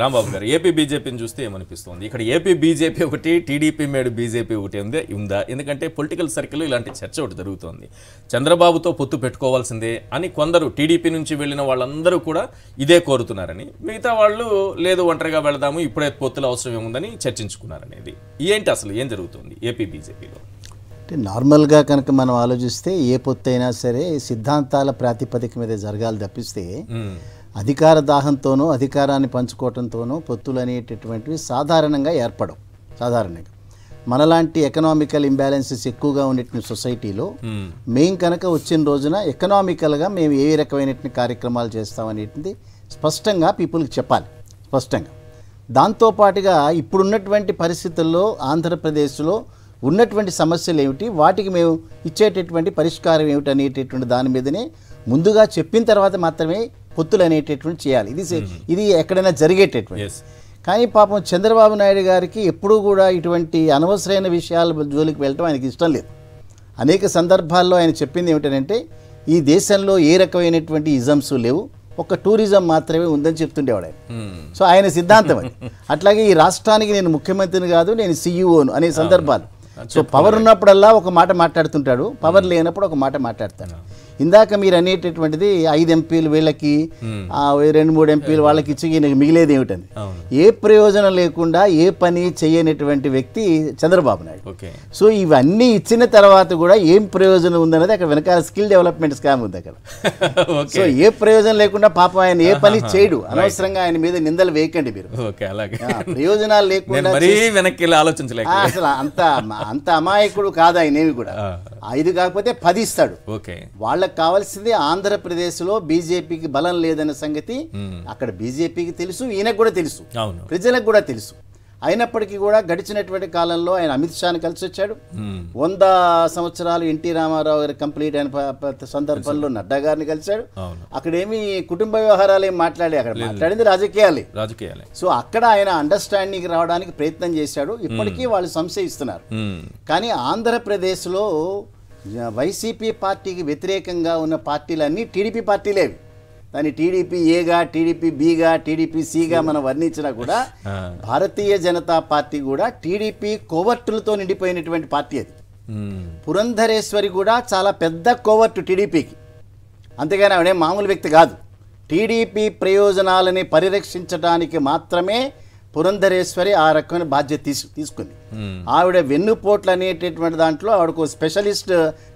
రాంబాబు గారు ఏపీ బీజేపీని చూస్తే ఏమనిపిస్తుంది ఇక్కడ ఏపీ బీజేపీ ఒకటి టీడీపీ మేడు బీజేపీ ఒకటి ఉంది ఉందా ఎందుకంటే పొలిటికల్ సర్కిల్లో ఇలాంటి చర్చ ఒకటి జరుగుతోంది చంద్రబాబుతో పొత్తు పెట్టుకోవాల్సిందే అని కొందరు టీడీపీ నుంచి వెళ్ళిన వాళ్ళందరూ కూడా ఇదే కోరుతున్నారని మిగతా వాళ్ళు లేదు ఒంటరిగా వెళదాము ఇప్పుడే పొత్తుల అవసరం ఏముందని చర్చించుకున్నారనేది ఏంటి అసలు ఏం జరుగుతుంది ఏపీ బీజేపీలో అంటే నార్మల్గా కనుక మనం ఆలోచిస్తే ఏ పొత్తు అయినా సరే సిద్ధాంతాల ప్రాతిపదిక మీద జరగాలి తప్పిస్తే అధికార దాహంతోనూ అధికారాన్ని పంచుకోవటంతోనూ పొత్తులు అనేటటువంటివి సాధారణంగా ఏర్పడవు సాధారణంగా మనలాంటి ఎకనామికల్ ఇంబ్యాలెన్సెస్ ఎక్కువగా ఉండేటువంటి సొసైటీలో మేము కనుక వచ్చిన రోజున ఎకనామికల్గా మేము ఏ రకమైనటువంటి కార్యక్రమాలు చేస్తామనేది స్పష్టంగా పీపుల్కి చెప్పాలి స్పష్టంగా దాంతోపాటుగా ఇప్పుడున్నటువంటి పరిస్థితుల్లో ఆంధ్రప్రదేశ్లో ఉన్నటువంటి సమస్యలు ఏమిటి వాటికి మేము ఇచ్చేటటువంటి పరిష్కారం ఏమిటి అనేటటువంటి దాని మీదనే ముందుగా చెప్పిన తర్వాత మాత్రమే పొత్తులు అనేటటువంటి చేయాలి ఇది ఇది ఎక్కడైనా జరిగేటటువంటి కానీ పాపం చంద్రబాబు నాయుడు గారికి ఎప్పుడూ కూడా ఇటువంటి అనవసరమైన విషయాల జోలికి వెళ్ళటం ఆయనకి ఇష్టం లేదు అనేక సందర్భాల్లో ఆయన చెప్పింది ఏమిటంటే ఈ దేశంలో ఏ రకమైనటువంటి ఇజమ్స్ లేవు ఒక టూరిజం మాత్రమే ఉందని చెప్తుండేవాడు ఆయన సో ఆయన సిద్ధాంతం అది అట్లాగే ఈ రాష్ట్రానికి నేను ముఖ్యమంత్రిని కాదు నేను సీఈఓను అనే సందర్భాలు సో పవర్ ఉన్నప్పుడల్లా ఒక మాట మాట్లాడుతుంటాడు పవర్ లేనప్పుడు ఒక మాట మాట్లాడతాడు ఇందాక మీరు అనేటటువంటిది ఐదు ఎంపీలు వీళ్ళకి రెండు మూడు ఎంపీలు వాళ్ళకి ఇచ్చి ఈయనకి మిగిలేదు ఏమిటని ఏ ప్రయోజనం లేకుండా ఏ పని చేయనటువంటి వ్యక్తి చంద్రబాబు నాయుడు సో ఇవన్నీ ఇచ్చిన తర్వాత కూడా ఏం ప్రయోజనం ఉందనేది అక్కడ వెనకాల స్కిల్ డెవలప్మెంట్ స్కామ్ ఉంది అక్కడ సో ఏ ప్రయోజనం లేకుండా పాపం ఆయన ఏ పని చేయడు అనవసరంగా ఆయన మీద నిందలు వేయకండి మీరు ప్రయోజనాలు లేకుండా అసలు అంత అంత అమాయకుడు కాదు ఆయన ఏమి కూడా ఐదు కాకపోతే పది ఇస్తాడు ఓకే వాళ్ళకి కావాల్సింది ఆంధ్రప్రదేశ్లో బీజేపీకి బలం లేదన్న సంగతి అక్కడ బీజేపీకి తెలుసు ఈయనకు కూడా తెలుసు ప్రజలకు కూడా తెలుసు అయినప్పటికీ కూడా గడిచినటువంటి కాలంలో ఆయన అమిత్ షాని కలిసి వచ్చాడు వంద సంవత్సరాలు ఎన్టీ రామారావు గారు కంప్లీట్ అయిన సందర్భంలో నడ్డా గారిని కలిశాడు అక్కడేమి కుటుంబ వ్యవహారాలు ఏం మాట్లాడే అక్కడ మాట్లాడింది రాజకీయాలే రాజకీయాలే సో అక్కడ ఆయన అండర్స్టాండింగ్ రావడానికి ప్రయత్నం చేశాడు ఇప్పటికీ వాళ్ళు సంశయిస్తున్నారు కానీ ఆంధ్రప్రదేశ్లో వైసీపీ పార్టీకి వ్యతిరేకంగా ఉన్న పార్టీలన్నీ టీడీపీ పార్టీలేవి దాన్ని టీడీపీ ఏగా టీడీపీ బీగా టీడీపీ సిగా మనం వర్ణించినా కూడా భారతీయ జనతా పార్టీ కూడా టీడీపీ కోవర్టులతో నిండిపోయినటువంటి పార్టీ అది పురంధరేశ్వరి కూడా చాలా పెద్ద కోవర్టు టీడీపీకి అంతేగాని ఆవిడే మామూలు వ్యక్తి కాదు టీడీపీ ప్రయోజనాలని పరిరక్షించడానికి మాత్రమే పురంధరేశ్వరి ఆ రకమైన బాధ్యత తీసు తీసుకుంది ఆవిడ వెన్నుపోట్లు అనేటటువంటి దాంట్లో ఆవిడకు స్పెషలిస్ట్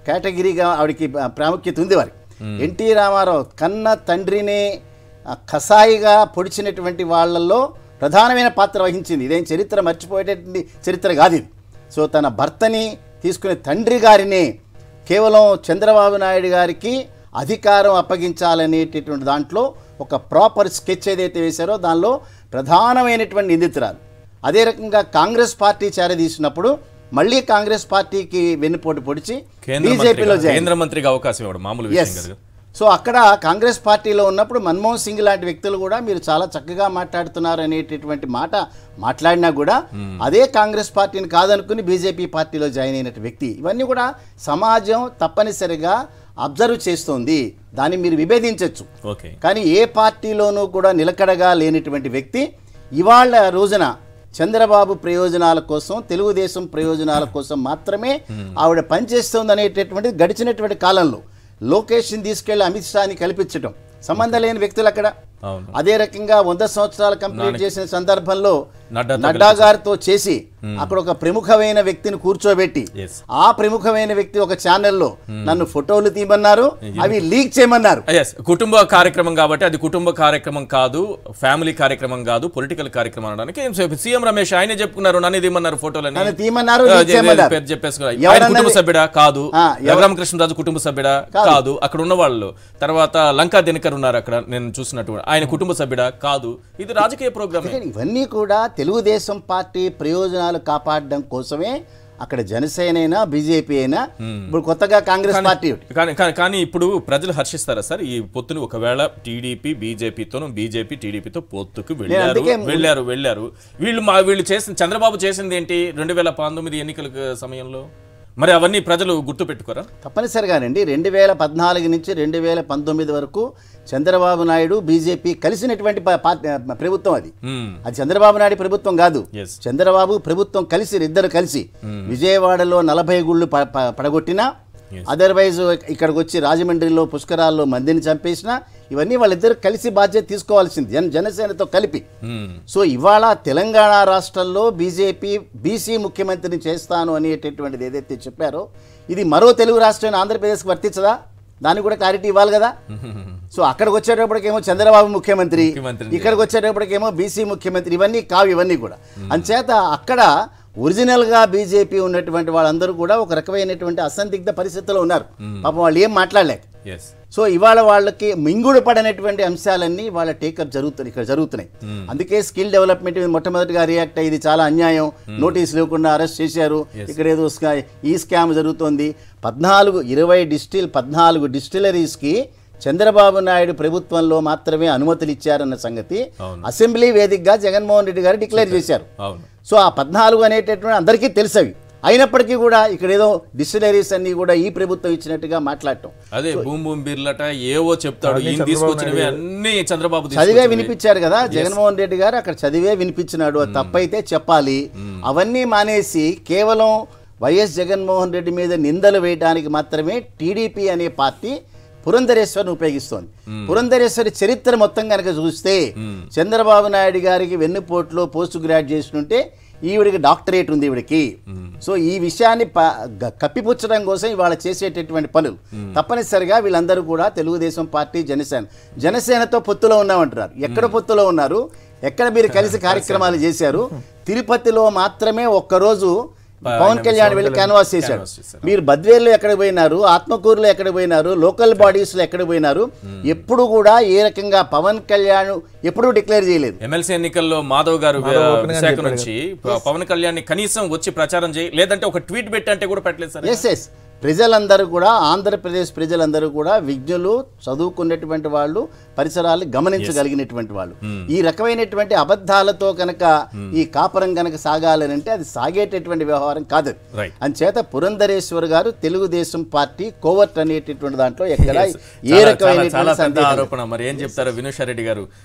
కేటగిరీగా ఆవిడకి ప్రాముఖ్యత ఉంది వారికి ఎన్టీ రామారావు కన్న తండ్రిని కసాయిగా పొడిచినటువంటి వాళ్ళల్లో ప్రధానమైన పాత్ర వహించింది ఇదేం చరిత్ర మర్చిపోయేటటువంటి చరిత్ర కాదు ఇది సో తన భర్తని తీసుకునే తండ్రి గారిని కేవలం చంద్రబాబు నాయుడు గారికి అధికారం అప్పగించాలనేటటువంటి దాంట్లో ఒక ప్రాపర్ స్కెచ్ ఏదైతే వేశారో దానిలో ప్రధానమైనటువంటి నిందితురాలు అదే రకంగా కాంగ్రెస్ పార్టీ చేరదీసినప్పుడు మళ్ళీ కాంగ్రెస్ పార్టీకి వెన్నుపోటు పొడిచి బీజేపీలో కేంద్ర మంత్రికి అవకాశం ఇవ్వడం మామూలు సో అక్కడ కాంగ్రెస్ పార్టీలో ఉన్నప్పుడు మన్మోహన్ సింగ్ లాంటి వ్యక్తులు కూడా మీరు చాలా చక్కగా మాట్లాడుతున్నారు అనేటటువంటి మాట మాట్లాడినా కూడా hmm. అదే కాంగ్రెస్ పార్టీని కాదనుకుని బీజేపీ పార్టీలో జాయిన్ అయినట్టు వ్యక్తి ఇవన్నీ కూడా సమాజం తప్పనిసరిగా అబ్జర్వ్ చేస్తోంది దాన్ని మీరు విభేదించవచ్చు కానీ ఏ పార్టీలోనూ కూడా నిలకడగా లేనిటువంటి వ్యక్తి ఇవాళ రోజున చంద్రబాబు ప్రయోజనాల కోసం తెలుగుదేశం ప్రయోజనాల కోసం మాత్రమే ఆవిడ పనిచేస్తుంది అనేటటువంటి గడిచినటువంటి కాలంలో లోకేష్ని తీసుకెళ్లి అమిత్ షాని కల్పించడం సంబంధం లేని వ్యక్తులు అక్కడ అదే రకంగా వంద సంవత్సరాలు కంప్లీట్ చేసిన సందర్భంలో నడ్డా గారితో చేసి అక్కడ ఒక ప్రముఖమైన వ్యక్తిని కూర్చోబెట్టి ఆ ప్రముఖమైన వ్యక్తి ఒక ఛానల్లో నన్ను ఫోటోలు తీయమన్నారు అవి లీక్ చేయమన్నారు ah, కుటుంబ కార్యక్రమం కాబట్టి అది కుటుంబ కార్యక్రమం కాదు ఫ్యామిలీ కార్యక్రమం కాదు పొలిటికల్ కార్యక్రమం అనడానికి సీఎం రమేష్ ఆయన చెప్పుకున్నారు నన్ను తీయమన్నారు ఫోటోలు ah, కుటుంబ సభ్యుడా కాదు ah, రామకృష్ణరాజు కుటుంబ సభ్యుడా కాదు అక్కడ ఉన్న వాళ్ళు తర్వాత లంకా దినకర్ ఉన్నారు అక్కడ నేను చూసినటువంటి ఆయన కుటుంబ సభ్యుడా కాదు ఇది రాజకీయ ప్రోగ్రామ్ ఇవన్నీ కూడా తెలుగుదేశం పార్టీ ప్రయోజనాలు కాపాడడం కోసమే అక్కడ జనసేన అయినా బీజేపీ అయినా ఇప్పుడు కొత్తగా కాంగ్రెస్ పార్టీ కానీ ఇప్పుడు ప్రజలు హర్షిస్తారా సార్ ఈ పొత్తును ఒకవేళ టీడీపీ బీజేపీతోనూ బీజేపీ టీడీపీతో పొత్తుకు వెళ్ళారు వెళ్ళారు వెళ్ళారు వీళ్ళు మా వీళ్ళు చేసిన చంద్రబాబు చేసింది ఏంటి రెండు వేల పంతొమ్మిది ఎన్నికల సమయంలో మరి అవన్నీ ప్రజలు గుర్తుపెట్టుకోరా తప్పనిసరిగానండి రెండు వేల పద్నాలుగు నుంచి రెండు వేల పంతొమ్మిది వరకు చంద్రబాబు నాయుడు బీజేపీ కలిసినటువంటి ప్రభుత్వం అది అది చంద్రబాబు నాయుడు ప్రభుత్వం కాదు చంద్రబాబు ప్రభుత్వం కలిసి ఇద్దరు కలిసి విజయవాడలో నలభై గుళ్ళు పడగొట్టినా అదర్వైజ్ ఇక్కడికి వచ్చి రాజమండ్రిలో పుష్కరాల్లో మందిని చంపేసినా ఇవన్నీ వాళ్ళిద్దరు కలిసి బాధ్యత తీసుకోవాల్సింది జన జనసేనతో కలిపి hmm. సో ఇవాళ తెలంగాణ రాష్ట్రంలో బీజేపీ బీసీ ముఖ్యమంత్రిని చేస్తాను అనేటటువంటిది ఏదైతే చెప్పారో ఇది మరో తెలుగు రాష్ట్రమైన ఆంధ్రప్రదేశ్కి వర్తించదా దానికి కూడా క్లారిటీ ఇవ్వాలి కదా సో అక్కడికి వచ్చేటప్పటికేమో చంద్రబాబు ముఖ్యమంత్రి ఇక్కడికి వచ్చేటప్పటికేమో బీసీ ముఖ్యమంత్రి ఇవన్నీ కావు ఇవన్నీ కూడా hmm. అంచేత అక్కడ ఒరిజినల్గా బీజేపీ ఉన్నటువంటి వాళ్ళందరూ కూడా ఒక రకమైనటువంటి అసందిగ్ధ పరిస్థితుల్లో ఉన్నారు పాపం వాళ్ళు ఏం మాట్లాడలేదు సో ఇవాళ వాళ్ళకి మింగుడు పడనటువంటి అంశాలన్నీ వాళ్ళ టేకప్ జరుగుతున్నాయి ఇక్కడ జరుగుతున్నాయి అందుకే స్కిల్ డెవలప్మెంట్ మీద మొట్టమొదటిగా రియాక్ట్ అయ్యింది చాలా అన్యాయం నోటీస్ లేకుండా అరెస్ట్ చేశారు ఇక్కడ ఏదో ఈ స్కామ్ జరుగుతోంది పద్నాలుగు ఇరవై డిస్టిల్ పద్నాలుగు డిస్టిలరీస్కి చంద్రబాబు నాయుడు ప్రభుత్వంలో మాత్రమే అనుమతులు ఇచ్చారన్న సంగతి అసెంబ్లీ వేదికగా జగన్మోహన్ రెడ్డి గారు డిక్లేర్ చేశారు సో ఆ పద్నాలుగు అనేటటువంటి అందరికీ తెలిసవి అయినప్పటికీ కూడా ఇక్కడ ఏదో డిస్టిలరీస్ అన్ని కూడా ఈ ప్రభుత్వం ఇచ్చినట్టుగా మాట్లాడటం అదే భూమి భూమి బిర్లట ఏవో చెప్తాడు అన్ని చంద్రబాబు చదివే వినిపించారు కదా జగన్మోహన్ రెడ్డి గారు అక్కడ చదివే వినిపించినాడు hmm. తప్పైతే చెప్పాలి hmm. అవన్నీ మానేసి కేవలం వైఎస్ జగన్మోహన్ రెడ్డి మీద నిందలు వేయడానికి మాత్రమే టీడీపీ అనే పార్టీ పురంధరేశ్వరిని ఉపయోగిస్తోంది పురంధరేశ్వరి చరిత్ర మొత్తం కనుక చూస్తే చంద్రబాబు నాయుడు గారికి వెన్నుపోట్లో పోస్ట్ గ్రాడ్యుయేట్ ఉంటే ఈవిడికి డాక్టరేట్ ఉంది ఈవిడికి సో ఈ విషయాన్ని కప్పిపుచ్చడం కోసం ఇవాళ చేసేటటువంటి పనులు తప్పనిసరిగా వీళ్ళందరూ కూడా తెలుగుదేశం పార్టీ జనసేన జనసేనతో పొత్తులో ఉన్నామంటున్నారు ఎక్కడ పొత్తులో ఉన్నారు ఎక్కడ మీరు కలిసి కార్యక్రమాలు చేశారు తిరుపతిలో మాత్రమే ఒక్కరోజు పవన్ కళ్యాణ్ వెళ్ళి క్యాన్వాస్ చేశాడు మీరు బద్వేర్లో ఎక్కడ పోయినారు ఆత్మకూరులో ఎక్కడ పోయినారు లోకల్ బాడీస్లో ఎక్కడ పోయినారు hmm. ఎప్పుడు కూడా ఏ రకంగా పవన్ కళ్యాణ్ ఎప్పుడు డిక్లేర్ చేయలేదు ఎమ్మెల్సీ ఎన్నికల్లో మాధవ్ గారు నుంచి పవన్ కళ్యాణ్ కనీసం వచ్చి ప్రచారం చేయ లేదంటే ఒక ట్వీట్ పెట్టంటే కూడా పెట్టలేదు సార్ ఎస్ ఎస్ ప్రజలందరూ కూడా ఆంధ్రప్రదేశ్ ప్రజలందరూ కూడా విజ్ఞులు చదువుకునేటువంటి వాళ్ళు పరిసరాలు గమనించగలిగినటువంటి వాళ్ళు hmm. ఈ రకమైనటువంటి అబద్ధాలతో కనుక hmm. ఈ కాపురం కనుక సాగాలనంటే అది సాగేటటువంటి వ్యవహారం కాదు అంచేత పురంధరేశ్వర్ గారు తెలుగుదేశం పార్టీ కోవర్ట్ అనేటటువంటి దాంట్లో ఎక్కడ ఏ రకమైన మరి ఏం చెప్తారు వినుషారెడ్డి గారు